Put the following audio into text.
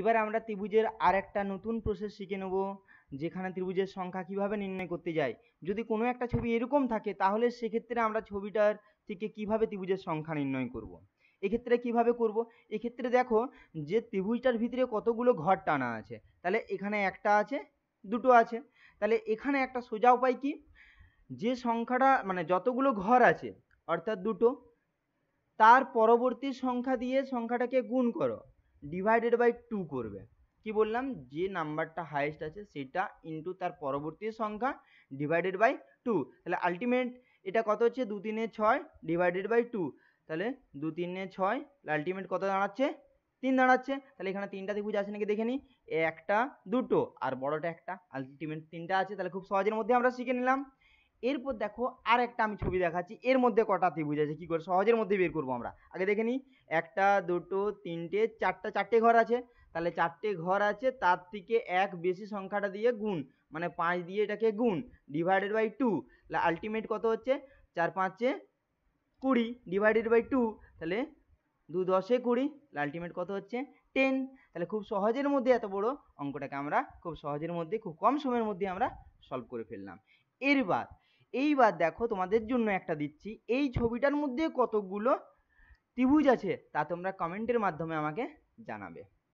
এবার আমরা ত্রিভুজের আর একটা নতুন প্রসেস শিখে নেব যেখানে ত্রিভুজের সংখ্যা কিভাবে নির্ণয় করতে যায় যদি কোনো একটা ছবি এরকম থাকে তাহলে সেক্ষেত্রে আমরা ছবিটার থেকে কিভাবে ত্রিভুজের সংখ্যা নির্ণয় করব। এক্ষেত্রে কিভাবে করব এক্ষেত্রে দেখো যে ত্রিভুজটার ভিতরে কতগুলো ঘর টানা আছে তাহলে এখানে একটা আছে দুটো আছে তাহলে এখানে একটা সোজা উপায় কি যে সংখ্যাটা মানে যতগুলো ঘর আছে অর্থাৎ দুটো তার পরবর্তী সংখ্যা দিয়ে সংখ্যাটাকে গুণ করো ডিভাইডেড বাই টু করবে কি বললাম যে নাম্বারটা হায়েস্ট আছে সেটা ইন্টু তার পরবর্তী সংখ্যা ডিভাইডেড বাই টু তাহলে আলটিমেট এটা কত হচ্ছে দু তিনে ছয় ডিভাইডেড বাই টু তাহলে দু তিনে ছয় আলটিমেট কত দাঁড়াচ্ছে তিন দাঁড়াচ্ছে তাহলে এখানে তিনটা ত্রিভুজ আছে নাকি দেখে নিই একটা দুটো আর বড়টা একটা আলটিমেট তিনটা আছে তাহলে খুব সহজের মধ্যে আমরা শিখে নিলাম এরপর দেখো আর একটা আমি ছবি দেখাচ্ছি এর মধ্যে কটা ত্রিভুজ আছে কী করে সহজের মধ্যে বের করবো আমরা আগে দেখে নিই একটা দুটো তিনটে চারটা চারটে ঘর আছে তাহলে চারটে ঘর আছে তার থেকে এক বেশি সংখ্যাটা দিয়ে গুণ মানে পাঁচ দিয়ে এটাকে গুণ ডিভাইডেড বাই টু তাহলে আলটিমেট কত হচ্ছে চার পাঁচে কুড়ি ডিভাইডেড বাই টু তাহলে দু দশে কুড়ি আলটিমেট কত হচ্ছে টেন তাহলে খুব সহজের মধ্যে এত বড় অঙ্কটাকে আমরা খুব সহজের মধ্যে খুব কম সময়ের মধ্যে আমরা সলভ করে ফেললাম এরবার এইবার দেখো তোমাদের জন্য একটা দিচ্ছি এই ছবিটার মধ্যে কতগুলো ত্রিভুজ আছে তা তোমরা কমেন্টের মাধ্যমে আমাকে জানাবে